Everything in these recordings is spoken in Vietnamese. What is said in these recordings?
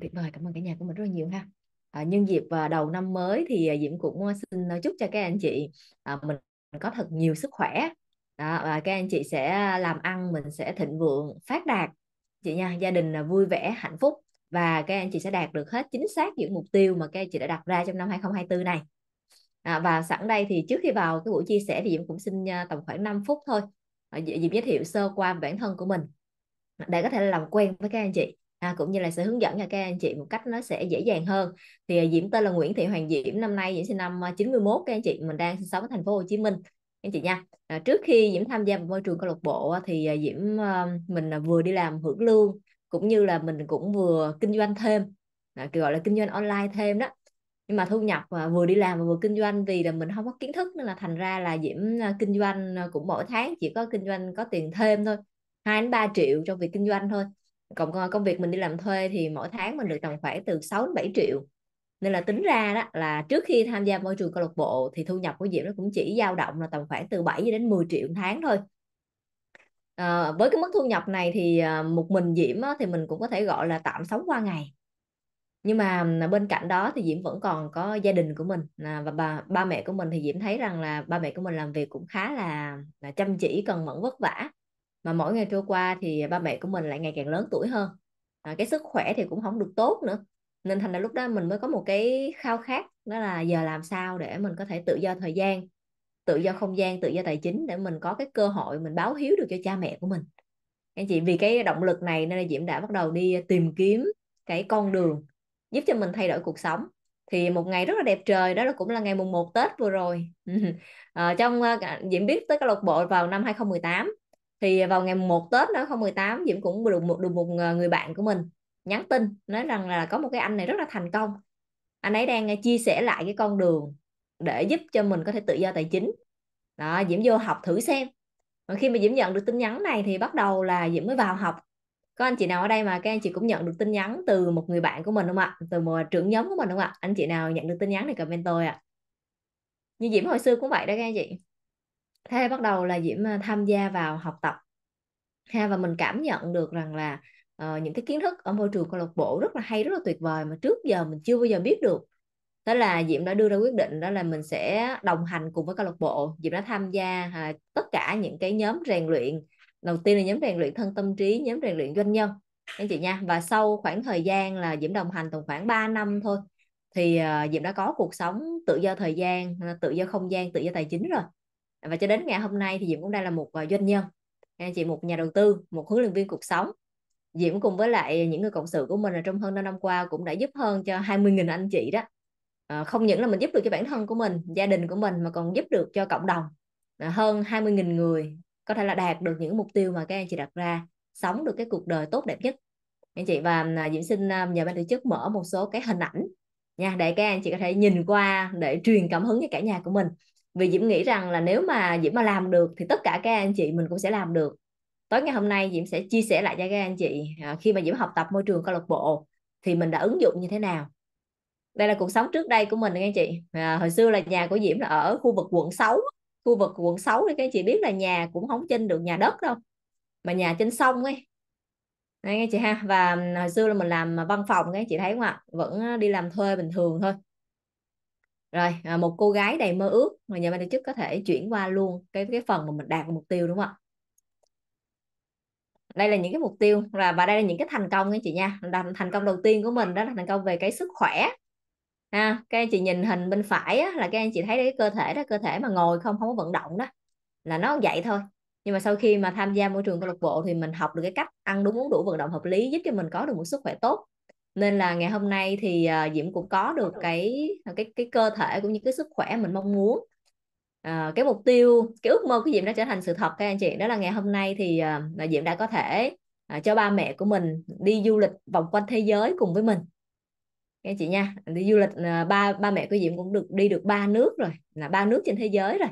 tuyệt vời cảm ơn cả nhà của mình rất là nhiều ha à, nhân dịp và đầu năm mới thì à, diễm cũng à, xin à, chúc cho các anh chị à, mình có thật nhiều sức khỏe đó, và các anh chị sẽ làm ăn mình sẽ thịnh vượng phát đạt chị nha gia đình vui vẻ hạnh phúc và các anh chị sẽ đạt được hết chính xác những mục tiêu mà các anh chị đã đặt ra trong năm 2024 này à, và sẵn đây thì trước khi vào cái buổi chia sẻ thì Diễm cũng xin tầm khoảng 5 phút thôi Diễm giới thiệu sơ qua bản thân của mình để có thể làm quen với các anh chị à, cũng như là sẽ hướng dẫn cho các anh chị một cách nó sẽ dễ dàng hơn thì à, Diễm tên là Nguyễn Thị Hoàng Diễm năm nay Diễm sinh năm 91 à, các anh chị mình đang sinh sống ở thành phố Hồ Chí Minh anh chị nha à, trước khi Diễm tham gia vào môi trường câu lạc bộ thì à, Diễm mình vừa đi làm hưởng lương cũng như là mình cũng vừa kinh doanh thêm à, gọi là kinh doanh online thêm đó nhưng mà thu nhập vừa đi làm vừa kinh doanh vì là mình không có kiến thức nên là thành ra là Diễm kinh doanh cũng mỗi tháng chỉ có kinh doanh có tiền thêm thôi 2 đến 3 triệu trong việc kinh doanh thôi cộng ờ, công việc mình đi làm thuê thì mỗi tháng mình được tầm khoảng từ 6 đến 7 triệu nên là tính ra đó là trước khi tham gia môi trường câu lạc bộ thì thu nhập của Diễm nó cũng chỉ dao động là tầm khoảng từ 7 đến 10 triệu một tháng thôi à, với cái mức thu nhập này thì ờ, một mình Diễm á, thì mình cũng có thể gọi là tạm sống qua ngày nhưng mà bên cạnh đó thì Diễm vẫn còn có gia đình của mình à, và bà ba mẹ của mình thì Diễm thấy rằng là ba mẹ của mình làm việc cũng khá là, là chăm chỉ cần mẫn vất vả mà mỗi ngày trôi qua thì ba mẹ của mình lại ngày càng lớn tuổi hơn à, cái sức khỏe thì cũng không được tốt nữa nên thành ra lúc đó mình mới có một cái khao khát đó là giờ làm sao để mình có thể tự do thời gian tự do không gian tự do tài chính để mình có cái cơ hội mình báo hiếu được cho cha mẹ của mình anh chị vì cái động lực này nên là diễm đã bắt đầu đi tìm kiếm cái con đường giúp cho mình thay đổi cuộc sống thì một ngày rất là đẹp trời đó là cũng là ngày mùng 1 Tết vừa rồi à, trong ờ, Diễm biết tới câu lạc bộ vào năm 2018 thì vào ngày 1 Tết năm 2018 Diễm cũng được một được một ờ, người bạn của mình nhắn tin nói rằng là có một cái anh này rất là thành công anh ấy đang ờ, chia sẻ lại cái con đường để giúp cho mình có thể tự do tài chính đó Diễm vô học thử xem và khi mà Diễm nhận được tin nhắn này thì bắt đầu là Diễm mới vào học có anh chị nào ở đây mà các anh chị cũng nhận được tin nhắn từ một người bạn của mình không ạ từ một trưởng nhóm của mình không ạ anh chị nào nhận được tin nhắn thì comment tôi ạ à. như Diễm hồi xưa cũng vậy đó các anh chị thế bắt đầu là Diễm à, tham gia vào học tập ha và mình cảm nhận được rằng là uh, những cái kiến thức ở môi trường câu lạc bộ rất là hay rất là tuyệt vời mà trước giờ mình chưa bao giờ biết được thế là diễm đã đưa ra quyết định đó là mình sẽ đồng hành cùng với câu lạc bộ diễm đã tham gia à, tất cả những cái nhóm rèn luyện đầu tiên là nhóm rèn luyện thân tâm trí nhóm rèn luyện doanh nhân anh chị nha và sau khoảng thời gian là Diễm đồng hành tầm khoảng 3 năm thôi thì uh, Diễm đã có cuộc sống tự do thời gian à, tự do không gian tự do tài chính rồi và cho đến ngày hôm nay thì Diễm cũng đang là một ờ, doanh nhân anh chị một nhà đầu tư một huấn luyện viên cuộc sống Diễm cùng với lại những người cộng sự của mình là trong hơn 5 năm qua cũng đã giúp hơn cho 20.000 anh chị đó ờ, không những là mình giúp được cho bản thân của mình gia đình của mình mà còn giúp được cho cộng đồng hơn 20.000 người có thể là đạt được những mục tiêu mà các anh chị đặt ra sống được cái cuộc đời tốt đẹp nhất anh chị và à, Diễm xin à, nhờ ban tổ chức mở một số cái hình ảnh nha để các anh chị có thể nhìn qua để truyền cảm hứng cho cả nhà của mình vì Diễm nghĩ rằng là nếu mà Diễm mà làm được thì tất cả các anh chị mình cũng sẽ làm được tối ngày hôm nay Diễm sẽ chia sẻ lại cho các anh chị à, khi mà Diễm học tập môi trường câu lạc bộ thì mình đã ứng dụng như thế nào đây là cuộc sống trước đây của mình các anh chị à, hồi xưa là nhà của Diễm là ở khu vực quận 6 khu vực quận 6 thì các anh chị biết là nhà cũng không trên được nhà đất đâu mà nhà trên sông ấy Đấy, anh chị ha và ừ, hồi xưa là mình làm văn phòng các anh chị thấy không ạ vẫn à, đi làm thuê bình thường thôi rồi à, một cô gái đầy mơ ước mà nhà ban tổ chức có thể chuyển qua luôn cái cái phần mà mình đạt mục tiêu đúng không ạ đây là những cái mục tiêu là và đây là những cái thành công anh chị nha thành công đầu tiên của mình đó là thành công về cái sức khỏe ha các anh chị nhìn hình bên phải á, là các anh chị thấy cái cơ thể đó cơ thể mà ngồi không không có vận động đó là nó vậy thôi nhưng mà sau khi mà tham gia môi trường câu lạc bộ thì mình học được cái cách ăn đúng uống đủ vận động hợp lý giúp cho mình có được một sức khỏe tốt nên là ngày hôm nay thì uh, Diễm cũng có được cái ờ, cái cái cơ thể cũng như cái sức khỏe mình mong muốn uh, cái mục tiêu cái ước mơ của Diễm đã trở thành sự thật các anh chị đó là ngày hôm nay thì uh, Diễm đã có thể uh, cho ba mẹ của mình đi du lịch vòng quanh thế giới cùng với mình các anh chị nha đi du lịch uh, ba ba mẹ của Diễm cũng được đi được ba nước rồi là ba nước trên thế giới rồi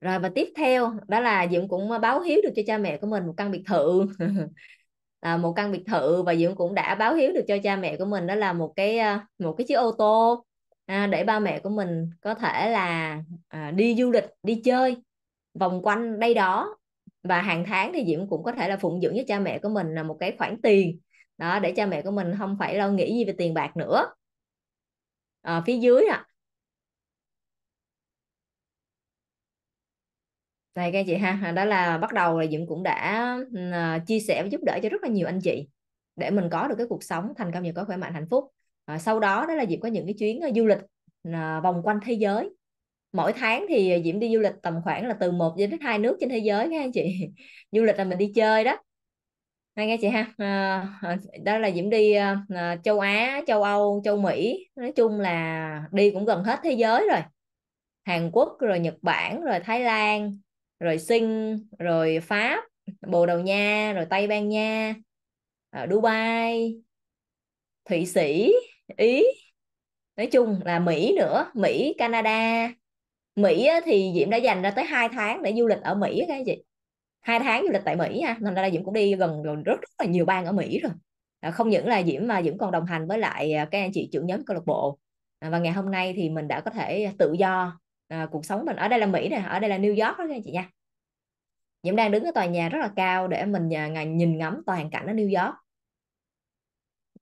rồi và tiếp theo đó là Diễm cũng báo hiếu được cho cha mẹ của mình một căn biệt thự à, một căn biệt thự và Diễm cũng đã báo hiếu được cho cha mẹ của mình đó là một cái à, một cái chiếc ô tô à, để ba mẹ của mình có thể là à, đi du lịch đi chơi vòng quanh đây đó và hàng tháng thì Diễm cũng có thể là phụng dưỡng cho cha mẹ của mình là một cái khoản tiền đó để cha mẹ của mình không phải lo nghĩ gì về tiền bạc nữa à, phía dưới ạ à, này các chị ha à, đó là bắt đầu là Dũng cũng đã à, chia sẻ và giúp đỡ cho rất là nhiều anh chị để mình có được cái cuộc sống thành công và có khỏe mạnh hạnh phúc à, sau đó đó là Diễm có những cái chuyến à, du lịch à, vòng quanh thế giới mỗi tháng thì Diễm đi du lịch tầm khoảng là từ 1 đến hai nước trên thế giới các anh chị du lịch là mình đi chơi đó hay nghe chị ha à, đó là Diễm đi à, châu Á châu Âu châu Mỹ nói chung là đi cũng gần hết thế giới rồi Hàn Quốc rồi Nhật Bản rồi Thái Lan rồi Sinh rồi Pháp Bồ Đào Nha rồi Tây Ban Nha ở ờ, Dubai Thụy Sĩ Ý nói chung là Mỹ nữa Mỹ Canada Mỹ thì Diễm đã dành ra tới 2 tháng để du lịch ở Mỹ các chị hai tháng du lịch tại Mỹ ha nên là Diễm cũng đi gần gần rất, rất là nhiều bang ở Mỹ rồi à, không những là Diễm mà Diễm còn đồng hành với lại à, các anh chị trưởng nhóm câu lạc bộ à, và ngày hôm nay thì mình đã có thể tự do à, cuộc sống mình ở đây là Mỹ nè ở đây là New York đó nha chị nha Diễm đang đứng ở tòa nhà rất là cao để mình à, nhìn ngắm toàn cảnh ở New York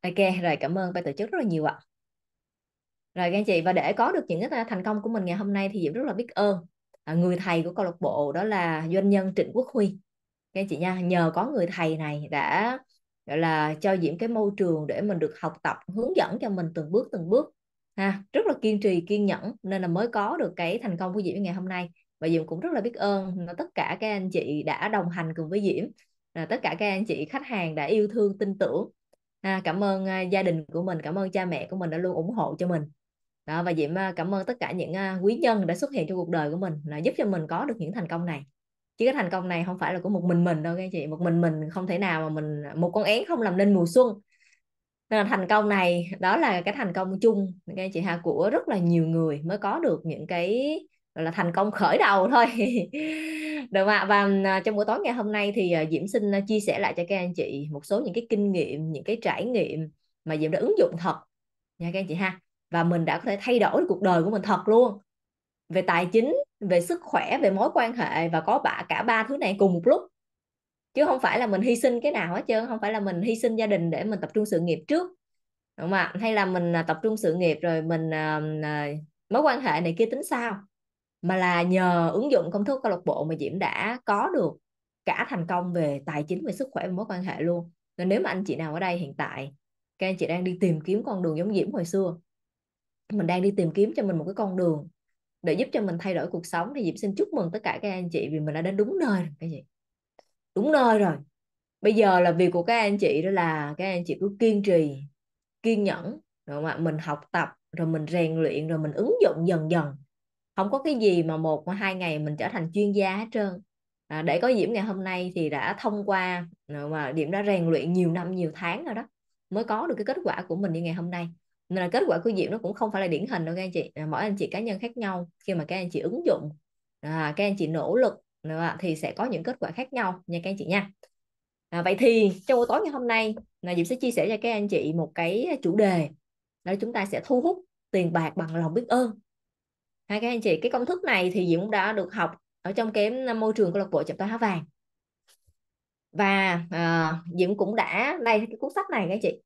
ok rồi cảm ơn ban tổ chức rất là nhiều ạ rồi các anh chị và để có được những cái thành công của mình ngày hôm nay thì Diễm rất là biết ơn à, người thầy của câu lạc bộ đó là doanh nhân Trịnh Quốc Huy các anh chị nha nhờ có người thầy này đã gọi là cho Diễm cái môi trường để mình được học tập hướng dẫn cho mình từng bước từng bước ha rất là kiên trì kiên nhẫn nên là mới có được cái thành công của Diễm ngày hôm nay và Diễm cũng rất là biết ơn tất cả các anh chị đã đồng hành cùng với Diễm là tất cả các anh chị khách hàng đã yêu thương tin tưởng ha, cảm ơn à, gia đình của mình cảm ơn cha mẹ của mình đã luôn ủng hộ cho mình đó và Diễm à, cảm ơn tất cả những à, quý nhân đã xuất hiện trong cuộc đời của mình là giúp cho mình có được những thành công này chứ cái thành công này không phải là của một mình mình đâu các anh chị một mình mình không thể nào mà mình một con én không làm nên mùa xuân nên là thành công này đó là cái thành công chung okay, chị Hà của rất là nhiều người mới có được những cái gọi là thành công khởi đầu thôi được ạ và à, trong buổi tối ngày hôm nay thì à, Diễm xin à, chia sẻ lại cho các anh chị một số những cái kinh nghiệm những cái trải nghiệm mà Diễm đã ứng dụng thật nha các anh chị ha và mình đã có thể thay đổi cuộc đời của mình thật luôn về tài chính về sức khỏe về mối quan hệ và có bạ cả ba thứ này cùng một lúc chứ không phải là mình hy sinh cái nào hết trơn không phải là mình hy sinh gia đình để mình tập trung sự nghiệp trước đúng không ạ hay là mình à, tập trung sự nghiệp rồi mình uh, mối quan hệ này kia tính sao mà là nhờ ứng dụng công thức câu lạc bộ mà diễm đã có được cả thành công về tài chính về sức khỏe và mối quan hệ luôn nên nếu mà anh chị nào ở đây hiện tại các anh chị đang đi tìm kiếm con đường giống diễm hồi xưa mình đang đi tìm kiếm cho mình một cái con đường để giúp cho mình thay đổi cuộc sống thì diễm xin chúc mừng tất cả các anh chị vì mình đã đến đúng nơi rồi các chị đúng nơi rồi bây giờ là việc của các anh chị đó là các anh chị cứ kiên trì kiên nhẫn đúng không ạ mình học tập rồi mình rèn luyện rồi mình ứng dụng dần dần không có cái gì mà một hoặc hai ngày mình trở thành chuyên gia hết trơn à, để có diễm ngày hôm nay thì đã thông qua mà diễm đã rèn luyện nhiều năm nhiều tháng rồi đó mới có được cái kết quả của mình như ngày hôm nay nên là kết quả của diễm nó cũng không phải là điển hình đâu các anh chị à, mỗi anh chị cá nhân khác nhau khi mà các anh chị ứng dụng à, các anh chị nỗ lực thì sẽ có những kết quả khác nhau nha các anh chị nha à, vậy thì trong buổi tối ngày hôm nay là Diệp sẽ chia sẻ cho các anh chị một cái chủ đề đó chúng ta sẽ thu hút tiền bạc bằng lòng biết ơn hai các anh chị cái công thức này thì Diệp cũng đã được học ở trong cái môi trường câu lạc bộ chạm tay há vàng và à, Diễm cũng đã đây cái cuốn sách này các anh chị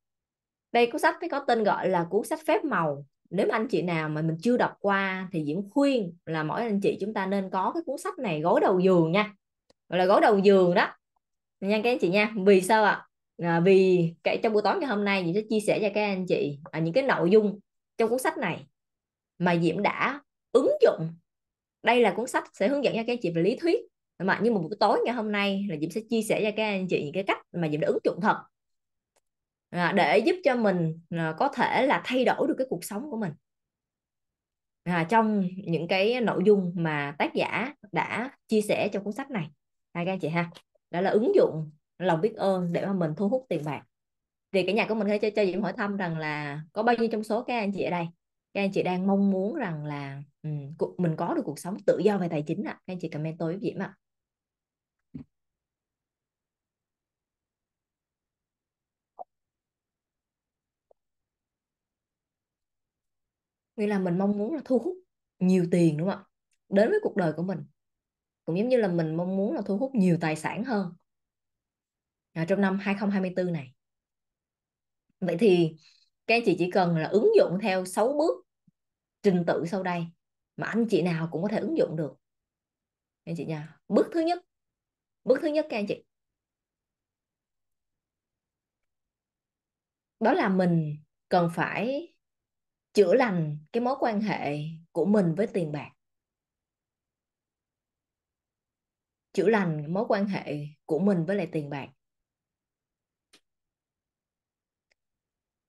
đây cuốn sách có tên gọi là cuốn sách phép màu nếu mà anh chị nào mà mình chưa đọc qua thì Diễm khuyên là mỗi anh chị chúng ta nên có cái cuốn sách này gối đầu giường nha gọi là gối đầu giường đó nha các anh chị nha vì sao ạ à? vì cái trong buổi tối ngày hôm nay Diễm sẽ chia sẻ cho các anh chị à, những cái nội dung trong cuốn sách này mà Diễm đã ứng dụng đây là cuốn sách sẽ hướng dẫn cho các anh chị về lý thuyết mà nhưng mà buổi tối ngày hôm nay là Diễm sẽ chia sẻ cho các anh chị những cái cách mà Diễm đã ứng dụng thật À, để giúp cho mình à, có thể là thay đổi được cái cuộc sống của mình à, trong những cái nội dung mà tác giả đã chia sẻ trong cuốn sách này hai các anh chị ha đó là ứng dụng lòng biết ơn để mà mình thu hút tiền bạc thì cả nhà của mình hãy cho cho diễm hỏi thăm rằng là có bao nhiêu trong số các anh chị ở đây các anh chị đang mong muốn rằng là um, mình có được cuộc sống tự do về tài chính ạ à? các anh chị comment tôi với diễm ạ à. nghĩa là mình mong muốn là thu hút nhiều tiền đúng không ạ đến với cuộc đời của mình cũng giống như là mình mong muốn là thu hút nhiều tài sản hơn à, trong năm 2024 này vậy thì các anh chị chỉ cần là ứng dụng theo 6 bước trình tự sau đây mà anh chị nào cũng có thể ứng dụng được anh chị nha bước thứ nhất bước thứ nhất các anh chị đó là mình cần phải chữa lành cái mối quan hệ của mình với tiền bạc chữa lành mối quan hệ của mình với lại tiền bạc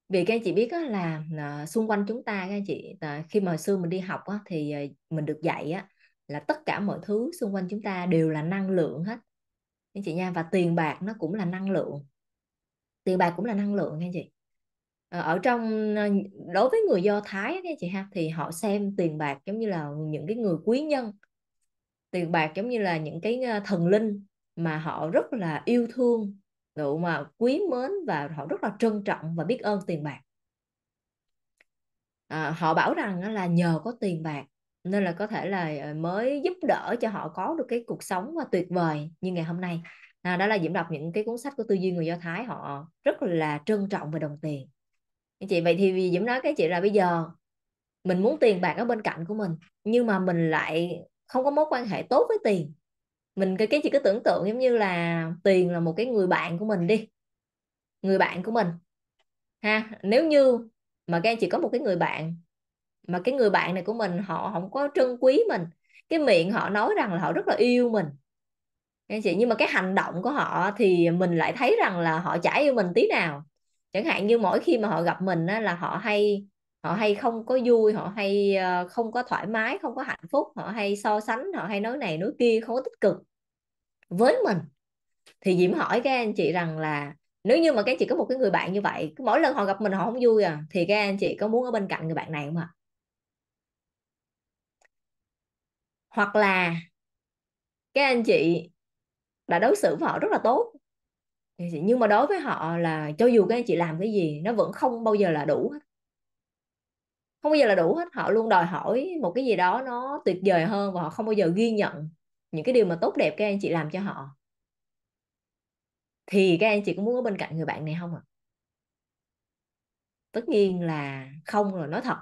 vì các anh chị biết là à, xung quanh chúng ta các anh chị à, khi mà xưa mình đi học thì à, mình được dạy á, là tất cả mọi thứ xung quanh chúng ta đều là năng lượng hết anh chị nha và tiền bạc nó cũng là năng lượng tiền bạc cũng là năng lượng nghe chị Ờ, ở trong ờ, đối với người Do Thái đấy chị ha thì họ xem tiền bạc giống như là những cái người quý nhân tiền bạc giống như là những cái ờ, thần linh mà họ rất là yêu thương độ mà quý mến và họ rất là trân trọng và biết ơn tiền bạc à, họ bảo rằng là nhờ có tiền bạc nên là có thể là mới giúp đỡ cho họ có được cái cuộc sống và tuyệt vời như ngày hôm nay à, đó là diễm đọc những cái cuốn sách của tư duy người do thái họ rất là trân trọng về đồng tiền chị vậy thì vì Dũng nói cái chị là bây giờ mình muốn tiền bạc ở bên cạnh của mình nhưng mà mình lại không có mối quan hệ tốt với tiền mình cái cái chị cứ tưởng tượng giống như là tiền là một cái người bạn của mình đi người bạn của mình ha nếu như mà các anh chị có một cái người bạn mà cái người bạn này của mình họ không có trân quý mình cái miệng họ nói rằng là họ rất là yêu mình anh chị nhưng mà cái hành động của họ thì mình lại thấy rằng là họ chả yêu mình tí nào chẳng hạn như mỗi khi mà họ gặp mình á, là họ hay họ hay không có vui họ hay ờ, không có thoải mái không có hạnh phúc họ hay so sánh họ hay nói này nói kia không có tích cực với mình thì diễm hỏi các anh chị rằng là nếu như mà các anh chị có một cái người bạn như vậy cứ mỗi lần họ gặp mình họ không vui à thì các anh chị có muốn ở bên cạnh người bạn này không ạ hoặc là các anh chị đã đối xử với họ rất là tốt nhưng mà đối với họ là cho dù các anh chị làm cái gì nó vẫn không bao giờ là đủ hết không bao giờ là đủ hết họ luôn đòi hỏi một cái gì đó nó tuyệt vời hơn và họ không bao giờ ghi nhận những cái điều mà tốt đẹp các anh chị làm cho họ thì các anh chị có muốn ở bên cạnh người bạn này không ạ à? tất nhiên là không rồi nói thật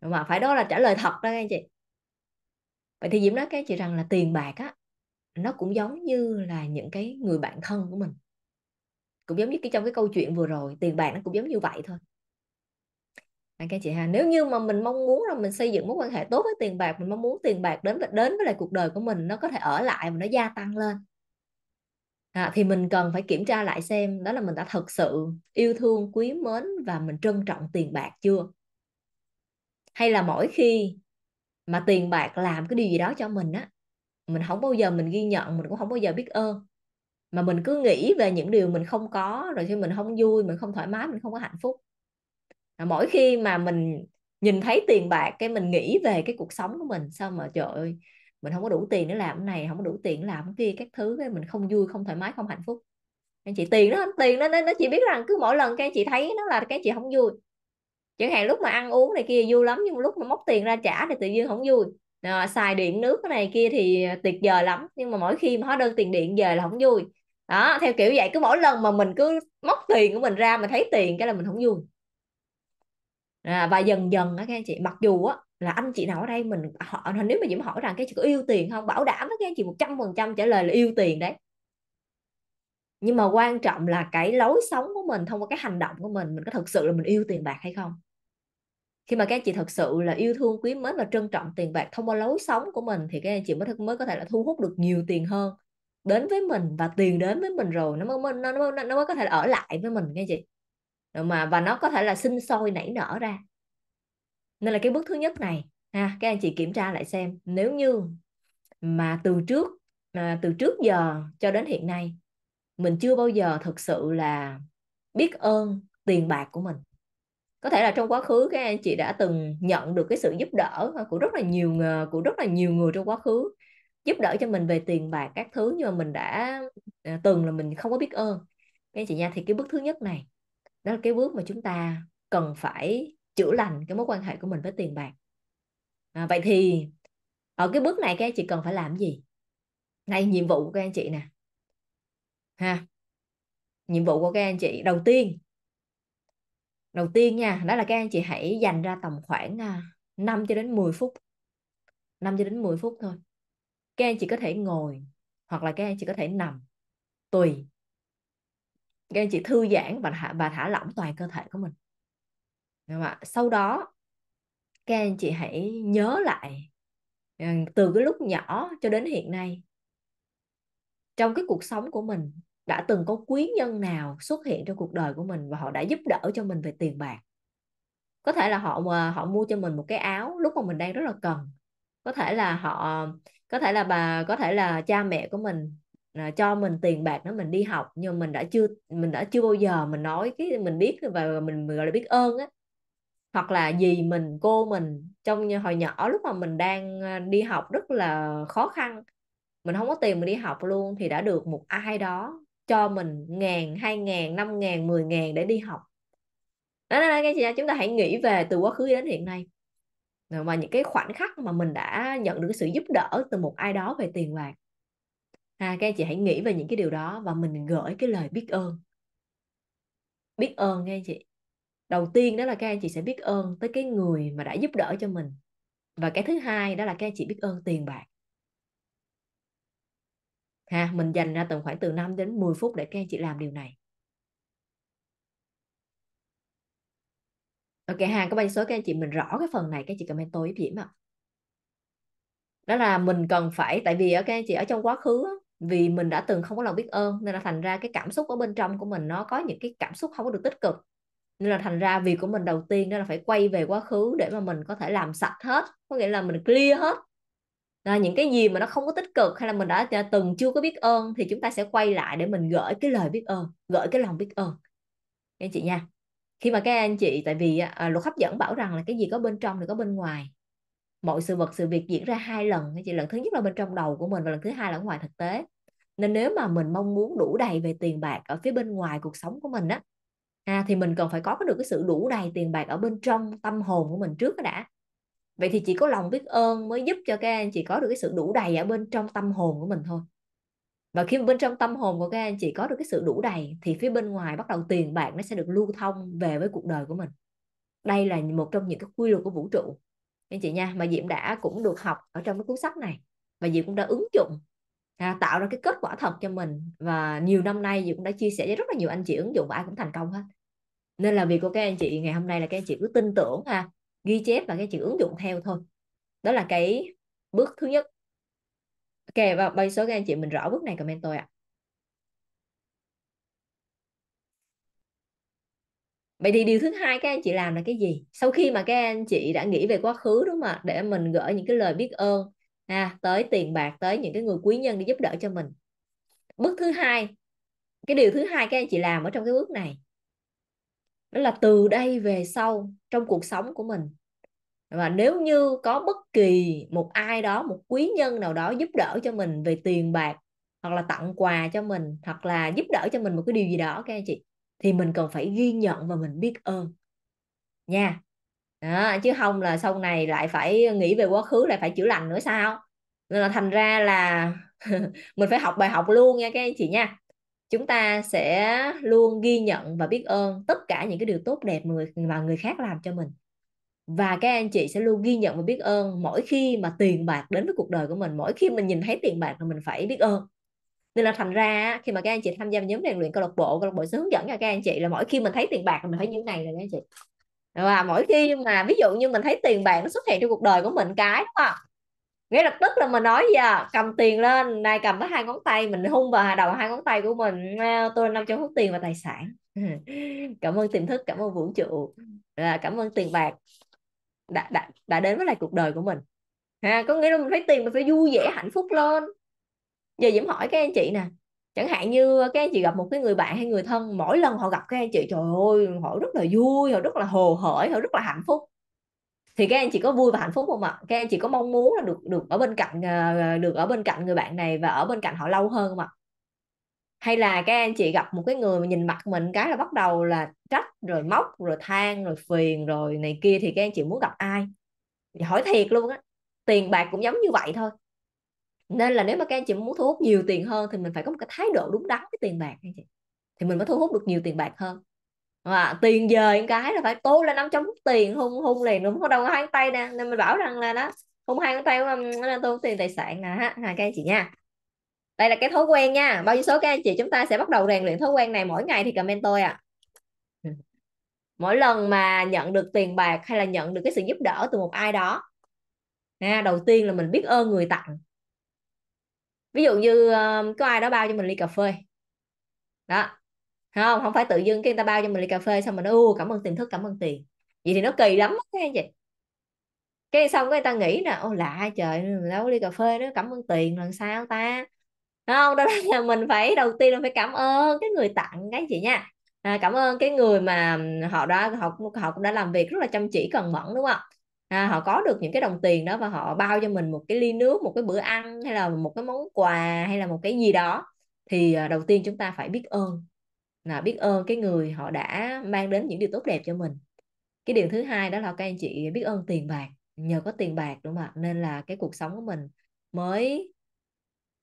mà phải đó là trả lời thật đó các anh chị vậy thì diễm nói các anh chị rằng là tiền bạc á nó cũng giống như là những cái người bạn thân của mình cũng giống như cái trong cái câu chuyện vừa rồi tiền bạc nó cũng giống như vậy thôi ok chị ha nếu như mà mình mong muốn là mình xây dựng mối quan hệ tốt với tiền bạc mình mong muốn tiền bạc đến đến với lại cuộc đời của mình nó có thể ở lại và nó gia tăng lên à, thì mình cần phải kiểm tra lại xem đó là mình đã thật sự yêu thương quý mến và mình trân trọng tiền bạc chưa hay là mỗi khi mà tiền bạc làm cái điều gì đó cho mình á mình không bao giờ mình ghi nhận mình cũng không bao giờ biết ơn mà mình cứ nghĩ về những điều mình không có rồi thì mình không vui mình không thoải mái mình không có hạnh phúc à, mỗi khi mà mình nhìn thấy tiền bạc cái mình nghĩ về cái cuộc sống của mình sao mà trời ơi mình không có đủ tiền để làm cái này không có đủ tiền để làm cái kia các thứ cái mình không vui không thoải mái không hạnh phúc anh chị tiền đó, tiền đó, nó chỉ biết rằng cứ mỗi lần cái chị thấy nó là cái chị không vui chẳng hạn lúc mà ăn uống này kia vui lắm nhưng mà lúc mà móc tiền ra trả thì tự nhiên không vui à, xài điện nước cái này kia thì à, tuyệt vời lắm nhưng mà mỗi khi mà hóa đơn tiền điện về là không vui đó theo kiểu vậy cứ mỗi lần mà mình cứ móc tiền của mình ra mà thấy tiền cái là mình không vui à, và dần dần á các anh chị mặc dù á là anh chị nào ở đây mình họ nếu mà diễm hỏi rằng cái chị có yêu tiền không bảo đảm với các anh chị một trăm phần trăm trả lời là yêu tiền đấy nhưng mà quan trọng là cái lối sống của mình thông qua cái hành động của mình mình có thật sự là mình yêu tiền bạc hay không khi mà các anh chị thật sự là yêu thương quý mến và trân trọng tiền bạc thông qua lối sống của mình thì các anh chị mới mới có thể là thu hút được nhiều tiền hơn đến với mình và tiền đến với mình rồi nó mới nó nó nó mới có thể ở lại với mình nghe chị rồi mà và nó có thể là sinh sôi nảy nở ra nên là cái bước thứ nhất này ha các anh chị kiểm tra lại xem nếu như mà từ trước à, từ trước giờ cho đến hiện nay mình chưa bao giờ thực sự là biết ơn tiền bạc của mình có thể là trong quá khứ các anh chị đã từng nhận được cái sự giúp đỡ của rất là nhiều của rất là nhiều người trong quá khứ giúp đỡ cho mình về tiền bạc các thứ nhưng mà mình đã à, từng là mình không có biết ơn các anh chị nha thì cái bước thứ nhất này đó là cái bước mà chúng ta cần phải chữa lành cái mối quan hệ của mình với tiền bạc à, vậy thì ở cái bước này các anh chị cần phải làm gì đây nhiệm vụ của các anh chị nè ha nhiệm vụ của các anh chị đầu tiên đầu tiên nha đó là các anh chị hãy dành ra tầm khoảng 5 à, cho đến 10 phút 5 cho đến 10 phút thôi các anh chỉ có thể ngồi hoặc là các anh chỉ có thể nằm tùy các anh chỉ thư giãn và thả, và thả lỏng toàn cơ thể của mình Đúng không ạ? sau đó các anh chị hãy nhớ lại ờ, từ cái lúc nhỏ cho đến hiện nay trong cái cuộc sống của mình đã từng có quý nhân nào xuất hiện trong cuộc đời của mình và họ đã giúp đỡ cho mình về tiền bạc có thể là họ ờ, họ mua cho mình một cái áo lúc mà mình đang rất là cần có thể là họ có thể là bà có thể là cha mẹ của mình à, cho mình tiền bạc để mình đi học nhưng mình đã chưa mình đã chưa bao giờ mình nói cái mình biết và mình gọi là biết ơn á hoặc là gì mình cô mình trong hồi nhỏ lúc mà mình đang à, đi học rất là khó khăn mình không có tiền mình đi học luôn thì đã được một ai đó cho mình ngàn hai ngàn năm ngàn mười ngàn để đi học đó là cái đó chúng ta hãy nghĩ về từ quá khứ đến hiện nay Ờ, và những cái khoảnh khắc mà mình đã nhận được sự giúp đỡ từ một ai đó về tiền bạc ha, à, các anh chị hãy nghĩ về những cái điều đó và mình gửi cái lời biết ơn biết ơn nghe chị đầu tiên đó là các anh chị sẽ biết ơn tới cái người mà đã giúp đỡ cho mình và cái thứ hai đó là các anh chị biết ơn tiền bạc ha mình dành ra tầm khoảng từ 5 đến 10 phút để các anh chị làm điều này ok hàng có bao nhiêu số các anh chị mình rõ cái phần này các chị comment tôi giúp diễm ạ đó là mình cần phải tại vì ở các anh chị ở trong quá khứ vì mình đã từng không có lòng biết ơn nên là thành ra cái cảm xúc ở bên trong của mình nó có những cái cảm xúc không có được tích cực nên là thành ra việc của mình đầu tiên đó là phải quay về quá khứ để mà mình có thể làm sạch hết có nghĩa là mình clear hết là những cái gì mà nó không có tích cực hay là mình đã à, từng chưa có biết ơn thì chúng ta sẽ quay lại để mình gửi cái lời biết ơn gửi cái lòng biết ơn các anh chị nha khi mà các anh chị tại vì à, luật hấp dẫn bảo rằng là cái gì có bên trong thì có bên ngoài mọi sự vật sự việc diễn ra hai lần chị lần thứ nhất là bên trong đầu của mình và lần thứ hai là ở ngoài thực tế nên nếu mà mình mong muốn đủ đầy về tiền bạc ở phía bên ngoài cuộc sống của mình á à, thì mình cần phải có được cái sự đủ đầy tiền bạc ở bên trong tâm hồn của mình trước đã vậy thì chỉ có lòng biết ơn mới giúp cho các anh chị có được cái sự đủ đầy ở bên trong tâm hồn của mình thôi và khi bên trong tâm hồn của các anh chị có được cái sự đủ đầy thì phía bên ngoài bắt đầu tiền bạc nó sẽ được lưu thông về với cuộc đời của mình đây là một trong những cái quy luật của vũ trụ anh chị nha mà diệm đã cũng được học ở trong cái cuốn sách này và diệm cũng đã ứng dụng à, tạo ra cái kết quả thật cho mình và nhiều năm nay diệm cũng đã chia sẻ với rất là nhiều anh chị ứng dụng và ai cũng thành công hết nên là việc của các anh chị ngày hôm nay là các anh chị cứ tin tưởng ha ghi chép và các anh chị ứng dụng theo thôi đó là cái bước thứ nhất ok và bay số các anh chị mình rõ bước này comment tôi ạ à. vậy thì điều thứ hai các anh chị làm là cái gì sau khi mà các anh chị đã nghĩ về quá khứ đúng không ạ để mình gửi những cái lời biết ơn à, tới tiền bạc tới những cái người quý nhân để giúp đỡ cho mình bước thứ hai cái điều thứ hai các anh chị làm ở trong cái bước này đó là từ đây về sau trong cuộc sống của mình và nếu như có bất kỳ một ai đó một quý nhân nào đó giúp đỡ cho mình về tiền bạc hoặc là tặng quà cho mình hoặc là giúp đỡ cho mình một cái điều gì đó các anh chị thì mình cần phải ghi nhận và mình biết ơn nha đó, chứ không là sau này lại phải nghĩ về quá khứ lại phải chữa lành nữa sao nên là thành ra là mình phải học bài học luôn nha các anh chị nha chúng ta sẽ luôn ghi nhận và biết ơn tất cả những cái điều tốt đẹp mà người, mà người khác làm cho mình và các anh chị sẽ luôn ghi nhận và biết ơn mỗi khi mà tiền bạc đến với cuộc đời của mình mỗi khi mình nhìn thấy tiền bạc là mình phải biết ơn nên là thành ra khi mà các anh chị tham gia nhóm rèn luyện câu lạc bộ câu lạc bộ sẽ hướng dẫn cho các anh chị là mỗi khi mình thấy tiền bạc là mình thấy thế này rồi các anh chị và mỗi khi mà ví dụ như mình thấy tiền bạc nó xuất hiện trong cuộc đời của mình cái đúng không? nghĩa là tức là mình nói giờ à, cầm tiền lên nay cầm với hai ngón tay mình hung vào đầu hai ngón tay của mình tôi năm trăm hút tiền và tài sản cảm ơn tiềm thức cảm ơn vũ trụ cảm ơn tiền bạc đã, đã, đã đến với lại cuộc đời của mình ha có nghĩa là mình phải tiền mình phải vui vẻ hạnh phúc lên giờ diễm hỏi các anh chị nè chẳng hạn như các anh chị gặp một cái người bạn hay người thân mỗi lần họ gặp các anh chị trời ơi họ rất là vui họ rất là hồ hởi họ rất là hạnh phúc thì các anh chị có vui và hạnh phúc không ạ các anh chị có mong muốn là được được ở bên cạnh ờ, được ở bên cạnh người bạn này và ở bên cạnh họ lâu hơn không ạ hay là các anh chị gặp một cái người mà nhìn mặt mình cái là bắt đầu là trách rồi móc rồi than rồi phiền rồi này kia thì các anh chị muốn gặp ai hỏi thiệt luôn á tiền bạc cũng giống như vậy thôi nên là nếu mà các anh chị muốn thu hút nhiều tiền hơn thì mình phải có một cái thái độ đúng đắn với tiền bạc anh chị thì mình mới thu hút được nhiều tiền bạc hơn và tiền về cái là phải tố lên năm trăm tiền hung hung liền đúng không đâu có hai tay nè nên mình bảo rằng là đó hung hai tay nó là tôi tiền tài sản nè ha các anh chị nha đây là cái thói quen nha bao nhiêu số các anh chị chúng ta sẽ bắt đầu rèn luyện thói quen này mỗi ngày thì comment tôi ạ à. mỗi lần mà nhận được tiền bạc hay là nhận được cái sự giúp đỡ từ một ai đó ha, đầu tiên là mình biết ơn người tặng ví dụ như ờ, có ai đó bao cho mình ly cà phê đó không không phải tự dưng cái người ta bao cho mình ly cà phê xong mình u cảm ơn tiền thức cảm ơn tiền vậy thì nó kỳ lắm các anh chị cái xong cái người ta nghĩ nè ô lạ trời nấu ly cà phê nó cảm ơn tiền lần sao ta không đó là mình phải đầu tiên là phải cảm ơn cái người tặng các chị nha à, cảm ơn cái người mà họ đã họ họ cũng đã làm việc rất là chăm chỉ cần mẫn đúng không à, họ có được những cái đồng tiền đó và họ bao cho mình một cái ly nước một cái bữa ăn hay là một cái món quà hay là một cái gì đó thì à, đầu tiên chúng ta phải biết ơn là biết ơn cái người họ đã mang đến những điều tốt đẹp cho mình cái điều thứ hai đó là các anh chị biết ơn tiền bạc nhờ có tiền bạc đúng không ạ nên là cái cuộc sống của mình mới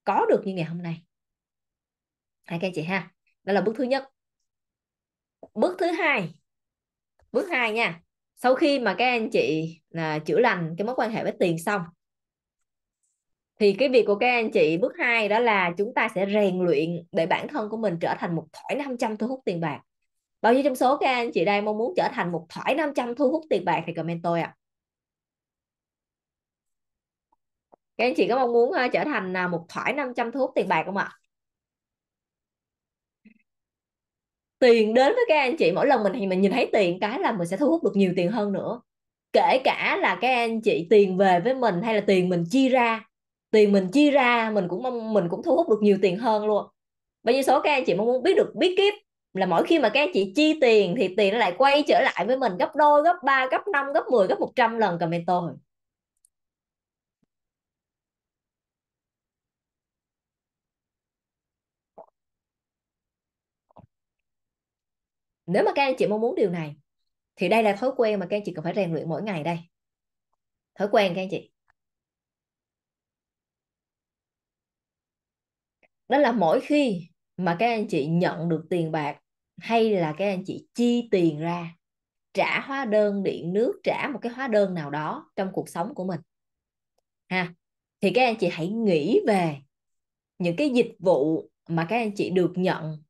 có được như ngày hôm nay hai các chị ha đó là bước thứ nhất bước thứ hai bước hai nha sau khi mà các anh chị là chữa lành cái mối quan hệ với tiền xong thì cái việc của các anh chị bước hai đó là chúng ta sẽ rèn luyện để bản thân của mình trở thành một thỏi 500 thu hút tiền bạc bao nhiêu trong số các anh chị đây mong muốn trở thành một thỏi 500 thu hút tiền bạc thì comment tôi ạ à. các anh chị có mong muốn ờ, trở thành uh, một thỏi 500 thuốc tiền bạc không ạ tiền đến với các anh chị mỗi lần mình thì mình nhìn thấy tiền cái là mình sẽ thu hút được nhiều tiền hơn nữa kể cả là các anh chị tiền về với mình hay là tiền mình chia ra tiền mình chia ra mình cũng mong mình cũng thu hút được nhiều tiền hơn luôn bao nhiêu số các anh chị mong muốn biết được biết kiếp là mỗi khi mà các anh chị chi tiền thì tiền nó lại quay trở lại với mình gấp đôi gấp ba gấp năm gấp 10 gấp 100 lần comment tôi nếu mà các anh chị mong muốn điều này thì đây là thói quen mà các anh chị cần phải rèn luyện mỗi ngày đây thói quen các anh chị đó là mỗi khi mà các anh chị nhận được tiền bạc hay là các anh chị chi tiền ra trả hóa đơn điện nước trả một cái hóa đơn nào đó trong cuộc sống của mình ha thì các anh chị hãy nghĩ về những cái dịch vụ mà các anh chị được nhận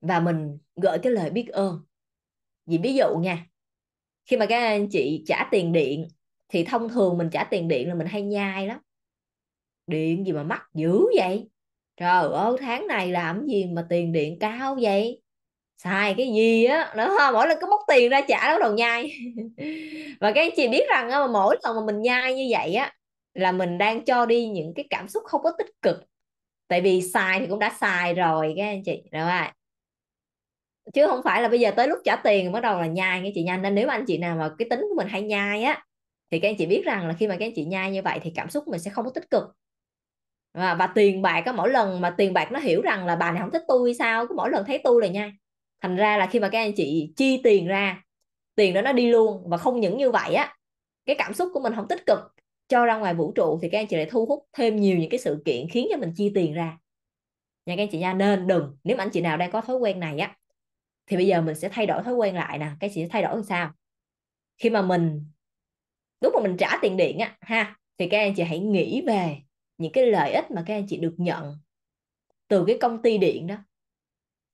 và mình gửi cái lời biết ơn vì ví dụ nha khi mà các anh chị trả tiền điện thì thông thường mình trả tiền điện là mình hay nhai lắm điện gì mà mắc dữ vậy trời ơi tháng này làm gì mà tiền điện cao vậy xài cái gì á đó mỗi lần cứ móc tiền ra trả nó đầu nhai và các anh chị biết rằng á, mỗi lần mà mình nhai như vậy á là mình đang cho đi những cái cảm xúc không có tích cực tại vì xài thì cũng đã xài rồi các anh chị đúng không chứ không phải là bây giờ tới lúc trả tiền bắt đầu là nhai nghe chị nha nên nếu mà anh chị nào mà cái tính của mình hay nhai á thì các anh chị biết rằng là khi mà các anh chị nhai như vậy thì cảm xúc mình sẽ không có tích cực và, và tiền bạc có mỗi lần mà tiền bạc nó hiểu rằng là bà này không thích tôi sao cứ mỗi lần thấy tôi là nhai thành ra là khi mà các anh chị chi tiền ra tiền đó nó đi luôn và không những như vậy á cái cảm xúc của mình không tích cực cho ra ngoài vũ trụ thì các anh chị lại thu hút thêm nhiều những cái sự kiện khiến cho mình chi tiền ra nha các anh chị nha nên đừng nếu mà anh chị nào đang có thói quen này á thì bây giờ mình sẽ thay đổi thói quen lại nè cái sẽ thay đổi làm sao khi mà mình lúc mà mình trả tiền điện á ha thì các anh chị hãy nghĩ về những cái lợi ích mà các anh chị được nhận từ cái công ty điện đó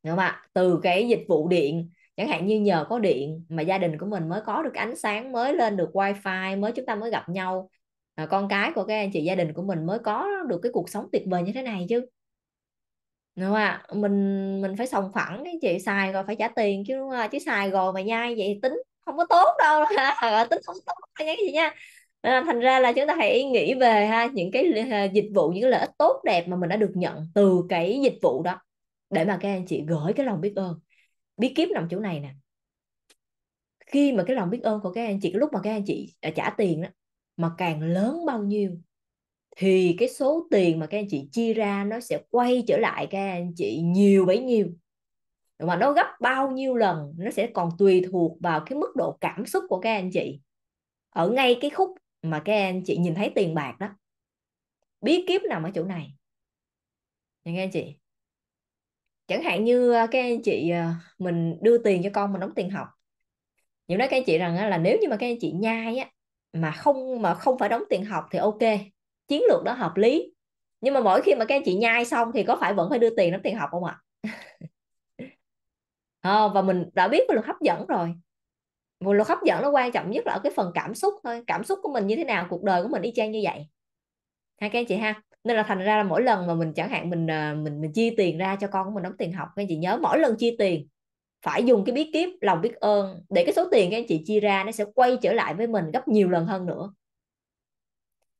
đúng không ạ từ cái dịch vụ điện chẳng hạn như nhờ có điện mà gia đình của mình mới có được ánh sáng mới lên được wifi mới chúng ta mới gặp nhau con cái của các anh chị gia đình của mình mới có được cái cuộc sống tuyệt vời như thế này chứ đúng không ạ mình mình phải sòng phẳng cái chị xài rồi phải trả tiền chứ đúng không? chứ xài rồi mà nhai vậy tính không có tốt đâu tính không tốt nha cái gì nha ờ, thành ra là chúng ta hãy nghĩ về ha những cái ờ, dịch vụ những cái lợi ích tốt đẹp mà mình đã được nhận từ cái dịch vụ đó để mà các anh chị gửi cái lòng biết ơn bí kíp nằm chỗ này nè khi mà cái lòng biết ơn của các anh chị lúc mà các anh chị ờ, trả tiền đó mà càng lớn bao nhiêu thì cái số tiền mà các anh chị chia ra nó sẽ quay trở lại các anh chị nhiều bấy nhiêu mà nó gấp bao nhiêu lần nó sẽ còn tùy thuộc vào cái mức độ cảm xúc của các anh chị ở ngay cái khúc mà các anh chị nhìn thấy tiền bạc đó bí kíp nằm ở chỗ này nghe anh chị chẳng hạn như ờ, các anh chị ờ, mình đưa tiền cho con mình đóng tiền học nhiều nói các anh chị rằng là nếu như mà các anh chị nhai á mà không mà không phải đóng tiền học thì ok chiến lược đó hợp lý nhưng mà mỗi khi mà các anh chị nhai xong thì có phải vẫn phải đưa tiền đóng tiền học không ạ à, và mình đã biết về luật hấp dẫn rồi một luật hấp dẫn nó quan trọng nhất là ở cái phần cảm xúc thôi cảm xúc của mình như thế nào cuộc đời của mình y chang như vậy hai các anh chị ha nên là thành ra là mỗi lần mà mình chẳng hạn mình ờ, mình mình chi tiền ra cho con của mình đóng tiền học các anh chị nhớ mỗi lần chi tiền phải dùng cái bí kíp lòng biết ơn để cái số tiền các anh chị chia ra nó sẽ quay trở lại với mình gấp nhiều lần hơn nữa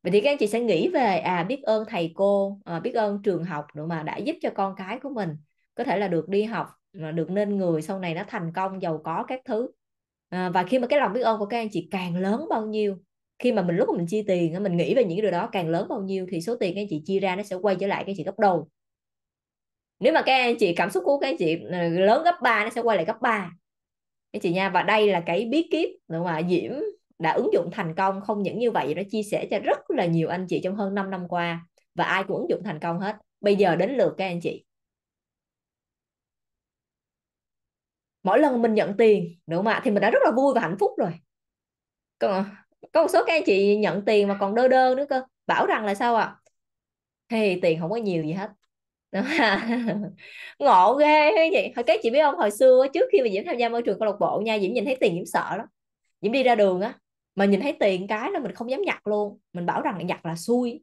vậy thì các anh chị sẽ nghĩ về à biết ơn thầy cô à, biết ơn trường học nữa mà đã giúp cho con cái của mình có thể là được đi học được nên người sau này nó thành công giàu có các thứ à, và khi mà cái lòng biết ơn của các anh chị càng lớn bao nhiêu khi mà mình lúc mà mình chi tiền mình nghĩ về những cái điều đó càng lớn bao nhiêu thì số tiền các anh chị chia ra nó sẽ quay trở lại các anh chị gấp đôi nếu mà các anh chị cảm xúc của các anh chị ờ, lớn gấp 3 nó sẽ quay lại gấp 3 các chị nha và đây là cái bí kíp đúng không ạ diễm đã ứng dụng thành công không những như vậy nó chia sẻ cho rất là nhiều anh chị trong hơn 5 năm qua và ai cũng ứng dụng thành công hết bây giờ đến lượt các anh chị mỗi lần mình nhận tiền đúng không ạ thì mình đã rất là vui và hạnh phúc rồi còn có một số các anh chị nhận tiền mà còn đơ đơ nữa cơ bảo rằng là sao ạ à? thì tiền không có nhiều gì hết ngộ ghê cái chị hồi cái chị biết không hồi xưa trước khi mà diễm tham gia môi trường câu lạc bộ nha diễm nhìn thấy tiền diễm sợ lắm diễm đi ra đường á mà nhìn thấy tiền cái là mình không dám nhặt luôn mình bảo rằng nhặt là xui